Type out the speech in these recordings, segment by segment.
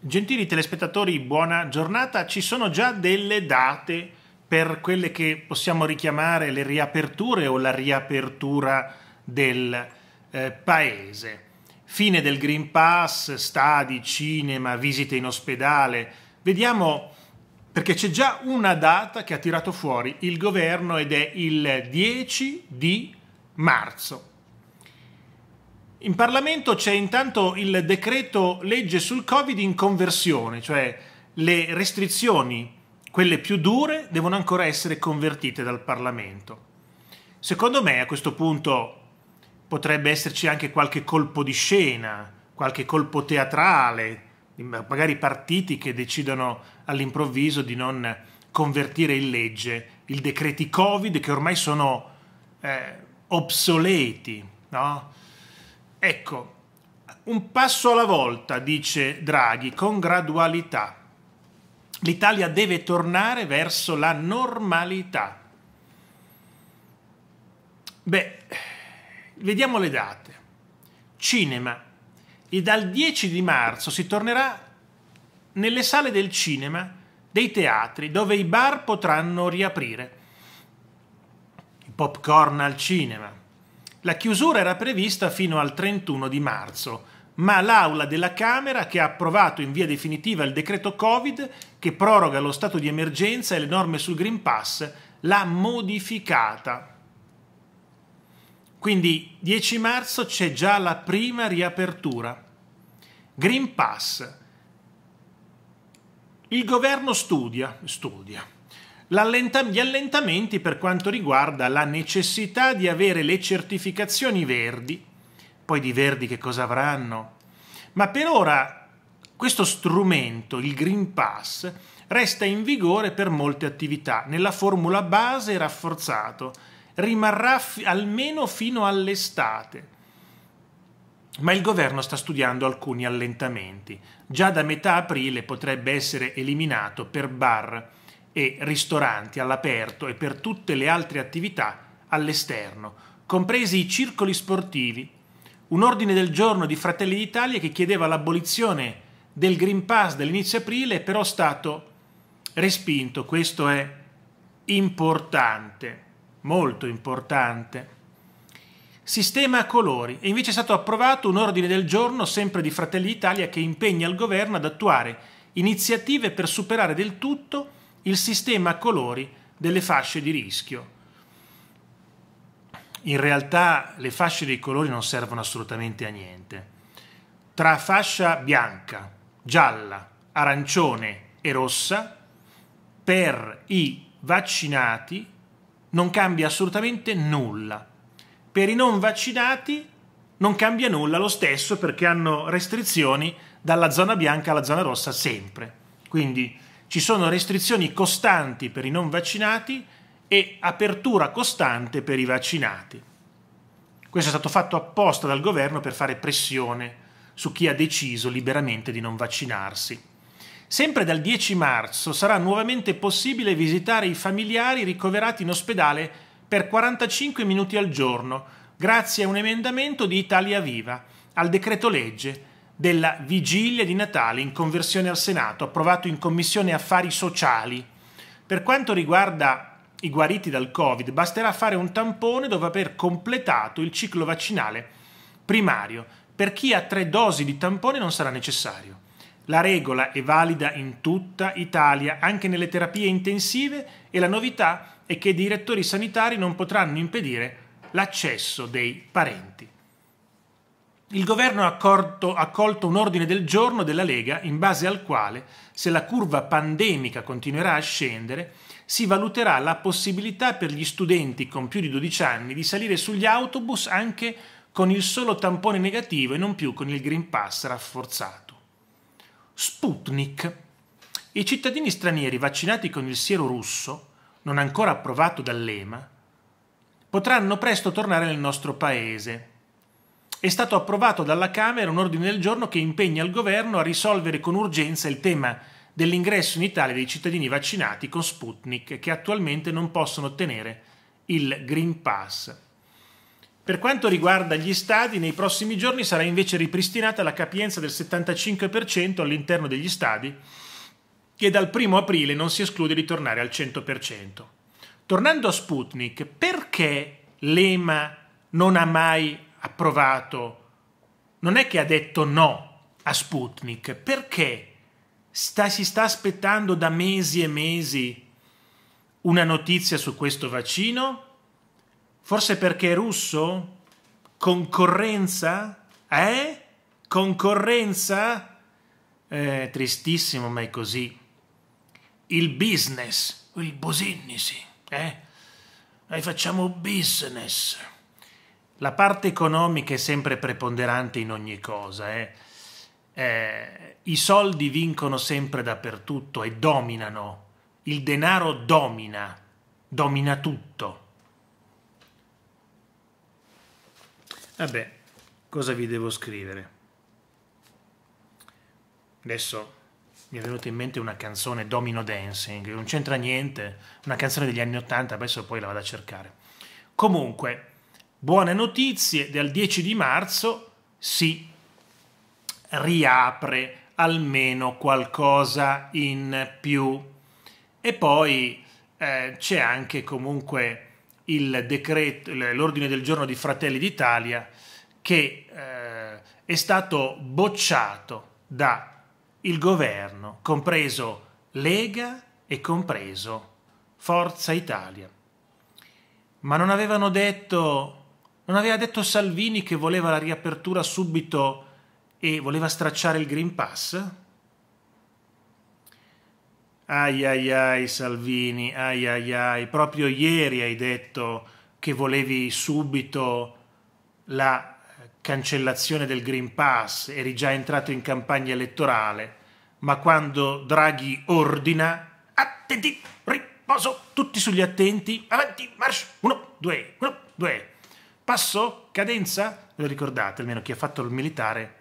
Gentili telespettatori, buona giornata. Ci sono già delle date per quelle che possiamo richiamare le riaperture o la riapertura del eh, paese. Fine del Green Pass, stadi, cinema, visite in ospedale. Vediamo perché c'è già una data che ha tirato fuori il governo ed è il 10 di marzo. In Parlamento c'è intanto il decreto legge sul Covid in conversione, cioè le restrizioni, quelle più dure, devono ancora essere convertite dal Parlamento. Secondo me a questo punto potrebbe esserci anche qualche colpo di scena, qualche colpo teatrale, magari partiti che decidono all'improvviso di non convertire in legge i decreti Covid che ormai sono eh, obsoleti, no? Ecco, un passo alla volta, dice Draghi, con gradualità. L'Italia deve tornare verso la normalità. Beh, vediamo le date. Cinema. E dal 10 di marzo si tornerà nelle sale del cinema, dei teatri, dove i bar potranno riaprire. I popcorn al cinema, la chiusura era prevista fino al 31 di marzo, ma l'Aula della Camera, che ha approvato in via definitiva il decreto Covid, che proroga lo stato di emergenza e le norme sul Green Pass, l'ha modificata. Quindi 10 marzo c'è già la prima riapertura. Green Pass. Il governo studia, studia, gli allentamenti per quanto riguarda la necessità di avere le certificazioni verdi, poi di verdi che cosa avranno, ma per ora questo strumento, il Green Pass, resta in vigore per molte attività, nella formula base rafforzato, rimarrà fi- almeno fino all'estate. Ma il governo sta studiando alcuni allentamenti. Già da metà aprile potrebbe essere eliminato per bar, e ristoranti all'aperto e per tutte le altre attività all'esterno, compresi i circoli sportivi. Un ordine del giorno di Fratelli d'Italia che chiedeva l'abolizione del Green Pass dell'inizio aprile è però stato respinto. Questo è importante, molto importante. Sistema a colori. E invece è stato approvato un ordine del giorno, sempre di Fratelli d'Italia, che impegna il governo ad attuare iniziative per superare del tutto il sistema a colori delle fasce di rischio. In realtà le fasce dei colori non servono assolutamente a niente. Tra fascia bianca, gialla, arancione e rossa, per i vaccinati non cambia assolutamente nulla. Per i non vaccinati non cambia nulla lo stesso perché hanno restrizioni dalla zona bianca alla zona rossa sempre. Quindi ci sono restrizioni costanti per i non vaccinati e apertura costante per i vaccinati. Questo è stato fatto apposta dal governo per fare pressione su chi ha deciso liberamente di non vaccinarsi. Sempre dal 10 marzo sarà nuovamente possibile visitare i familiari ricoverati in ospedale per 45 minuti al giorno, grazie a un emendamento di Italia Viva al decreto legge della vigilia di Natale in conversione al Senato, approvato in Commissione Affari Sociali. Per quanto riguarda i guariti dal Covid, basterà fare un tampone dopo aver completato il ciclo vaccinale primario. Per chi ha tre dosi di tampone non sarà necessario. La regola è valida in tutta Italia, anche nelle terapie intensive e la novità è che i direttori sanitari non potranno impedire l'accesso dei parenti il governo ha, accorto, accolto un ordine del giorno della Lega in base al quale, se la curva pandemica continuerà a scendere, si valuterà la possibilità per gli studenti con più di 12 anni di salire sugli autobus anche con il solo tampone negativo e non più con il Green Pass rafforzato. Sputnik. I cittadini stranieri vaccinati con il siero russo, non ancora approvato dall'EMA, potranno presto tornare nel nostro paese, è stato approvato dalla Camera un ordine del giorno che impegna il governo a risolvere con urgenza il tema dell'ingresso in Italia dei cittadini vaccinati con Sputnik che attualmente non possono ottenere il Green Pass. Per quanto riguarda gli stadi, nei prossimi giorni sarà invece ripristinata la capienza del 75% all'interno degli stadi che dal 1 aprile non si esclude di tornare al 100%. Tornando a Sputnik, perché l'EMA non ha mai approvato, non è che ha detto no a Sputnik, perché sta, si sta aspettando da mesi e mesi una notizia su questo vaccino? Forse perché è russo? Concorrenza? Eh? Concorrenza? Eh, tristissimo, ma è così. Il business, il businnisi, eh? Noi facciamo business la parte economica è sempre preponderante in ogni cosa. Eh. Eh, I soldi vincono sempre dappertutto e dominano. Il denaro domina, domina tutto. Vabbè, cosa vi devo scrivere? Adesso mi è venuta in mente una canzone Domino Dancing, non c'entra niente, una canzone degli anni Ottanta, adesso poi la vado a cercare. Comunque, Buone notizie, dal 10 di marzo si riapre almeno qualcosa in più. E poi eh, c'è anche comunque il decreto, l'ordine del giorno di Fratelli d'Italia che eh, è stato bocciato dal governo, compreso Lega e compreso Forza Italia. Ma non avevano detto non aveva detto Salvini che voleva la riapertura subito e voleva stracciare il Green Pass? Ai ai ai Salvini, ai ai ai, proprio ieri hai detto che volevi subito la eh, cancellazione del Green Pass, eri già entrato in campagna elettorale, ma quando Draghi ordina, attenti, riposo, tutti sugli attenti, avanti, marcia, uno, due, uno, due. Passo? Cadenza? Ve lo ricordate? Almeno chi ha fatto il militare,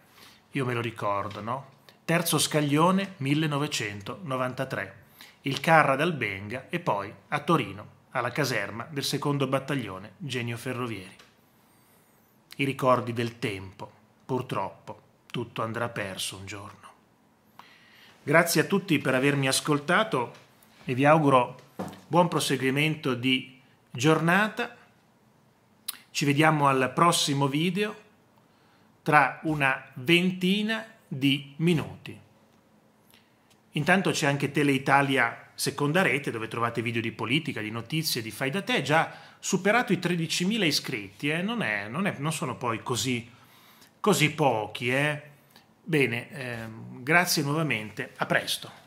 io me lo ricordo, no? Terzo scaglione 1993. Il Carra dal Benga e poi a Torino, alla caserma del secondo battaglione Genio Ferrovieri. I ricordi del tempo, purtroppo, tutto andrà perso un giorno. Grazie a tutti per avermi ascoltato e vi auguro buon proseguimento di giornata. Ci vediamo al prossimo video tra una ventina di minuti. Intanto c'è anche Teleitalia seconda rete dove trovate video di politica, di notizie, di fai da te, già superato i 13.000 iscritti, eh? non, è, non, è, non, sono poi così, così pochi. Eh? Bene, ehm, grazie nuovamente, a presto.